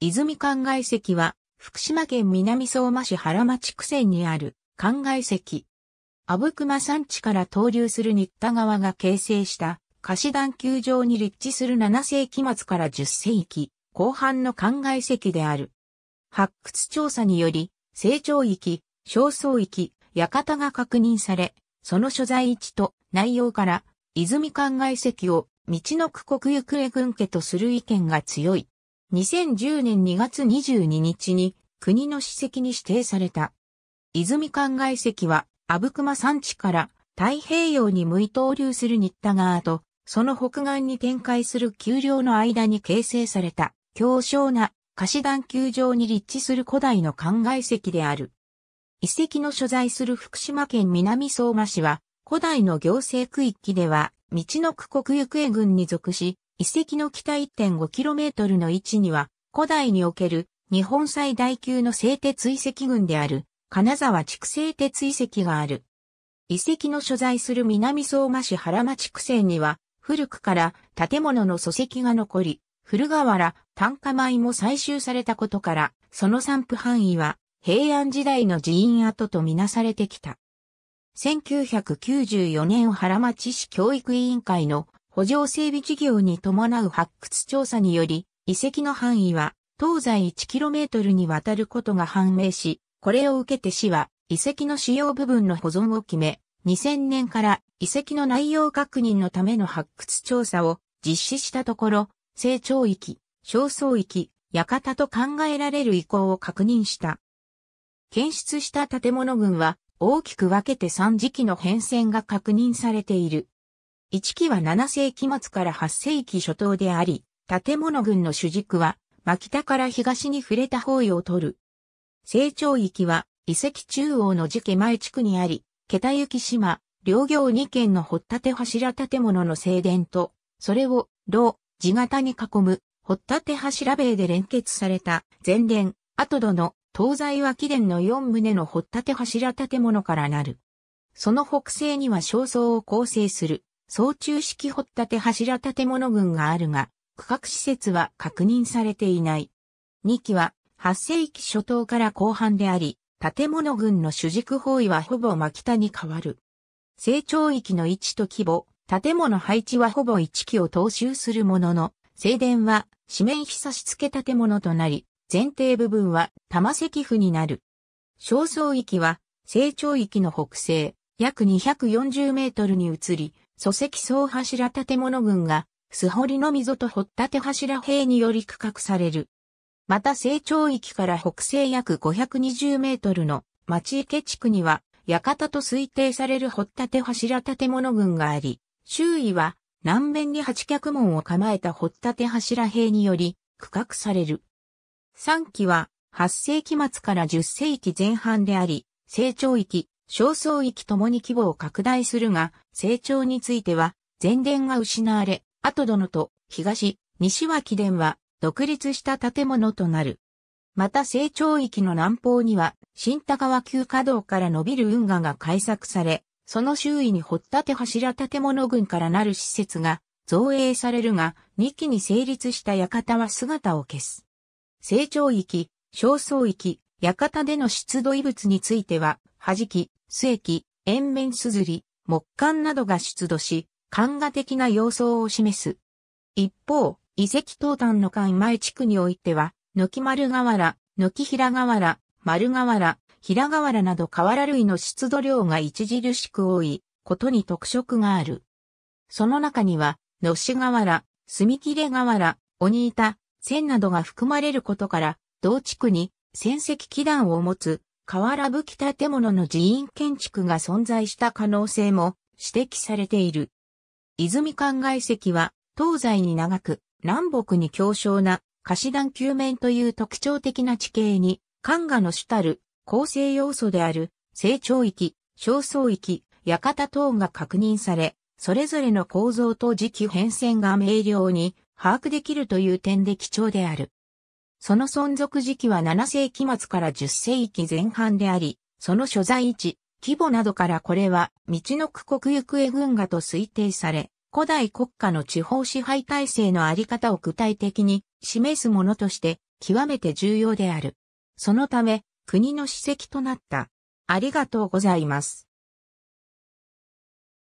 泉灌外石は、福島県南相馬市原町区線にある灌外石。阿武隈山地から投流する新田川が形成した、貸段丘上に立地する7世紀末から10世紀後半の灌外石である。発掘調査により、成長域、焦燥域、館が確認され、その所在位置と内容から、泉灌外石を、道の区国行方軍家とする意見が強い。2010年2月22日に国の史跡に指定された。泉灌漑石は、阿武隈山地から太平洋に向い東流する新田川と、その北岸に展開する丘陵の間に形成された、強小な貸し団球場に立地する古代の灌漑石である。遺跡の所在する福島県南相馬市は、古代の行政区域では、道の区国行方郡に属し、遺跡の北 1.5km の位置には、古代における日本最大級の製鉄遺跡群である、金沢畜区製鉄遺跡がある。遺跡の所在する南相馬市原町区線には、古くから建物の礎石が残り、古河原、炭化米も採集されたことから、その散布範囲は平安時代の寺院跡とみなされてきた。1994年原町市教育委員会の補助整備事業に伴う発掘調査により、遺跡の範囲は東西 1km にわたることが判明し、これを受けて市は遺跡の主要部分の保存を決め、2000年から遺跡の内容確認のための発掘調査を実施したところ、成長域、焦燥域、館と考えられる意向を確認した。検出した建物群は大きく分けて3時期の変遷が確認されている。一期は7世紀末から8世紀初頭であり、建物群の主軸は、真北から東に触れた方位を取る。成長域は、遺跡中央の寺家前地区にあり、桁行島、両行二軒の掘立柱建物の正殿と、それを、老、地型に囲む、掘立柱塀で連結された前殿、後戸の東西脇殿の4棟の掘立柱建物からなる。その北西には焦燥を構成する総中式掘立柱建物群があるが、区画施設は確認されていない。2期は8世紀初頭から後半であり、建物群の主軸方位はほぼ真北に変わる。成長域の位置と規模、建物配置はほぼ1期を踏襲するものの、正殿は四面ひさし付け建物となり、前提部分は玉石府になる。小燥域は成長域の北西、約240メートルに移り、礎石総柱建物群が、スホりの溝と掘立柱塀により区画される。また成長域から北西約520メートルの町池地区には、館と推定される掘立柱建物群があり、周囲は南面に八脚門を構えた掘立柱塀により区画される。3期は8世紀末から10世紀前半であり、成長域、焦燥域ともに規模を拡大するが、成長については、前田が失われ、後殿と東、西脇殿は独立した建物となる。また成長域の南方には、新高川旧河道から伸びる運河が開削され、その周囲に掘立柱建物群からなる施設が造営されるが、2期に成立した館は姿を消す。成長域、焦燥域、館での出土遺物については、弾き、末期、塩面すずり、木管などが出土し、漢画的な様相を示す。一方、遺跡東端の関前地区においては、軒丸河原、軒平河原、丸河原、平河原など河原類の出土量が著しく多いことに特色がある。その中には、野志河原、墨切河原、鬼板、線などが含まれることから、同地区に戦績基壇を持つ瓦武器建物の寺院建築が存在した可能性も指摘されている。泉館外石は東西に長く南北に強小な貸段球面という特徴的な地形に、漢画の主たる構成要素である成長域、焦燥域、館等が確認され、それぞれの構造と時期変遷が明瞭に把握できるという点で貴重である。その存続時期は7世紀末から10世紀前半であり、その所在位置、規模などからこれは、道の国行方軍画と推定され、古代国家の地方支配体制のあり方を具体的に示すものとして、極めて重要である。そのため、国の史跡となった。ありがとうございます。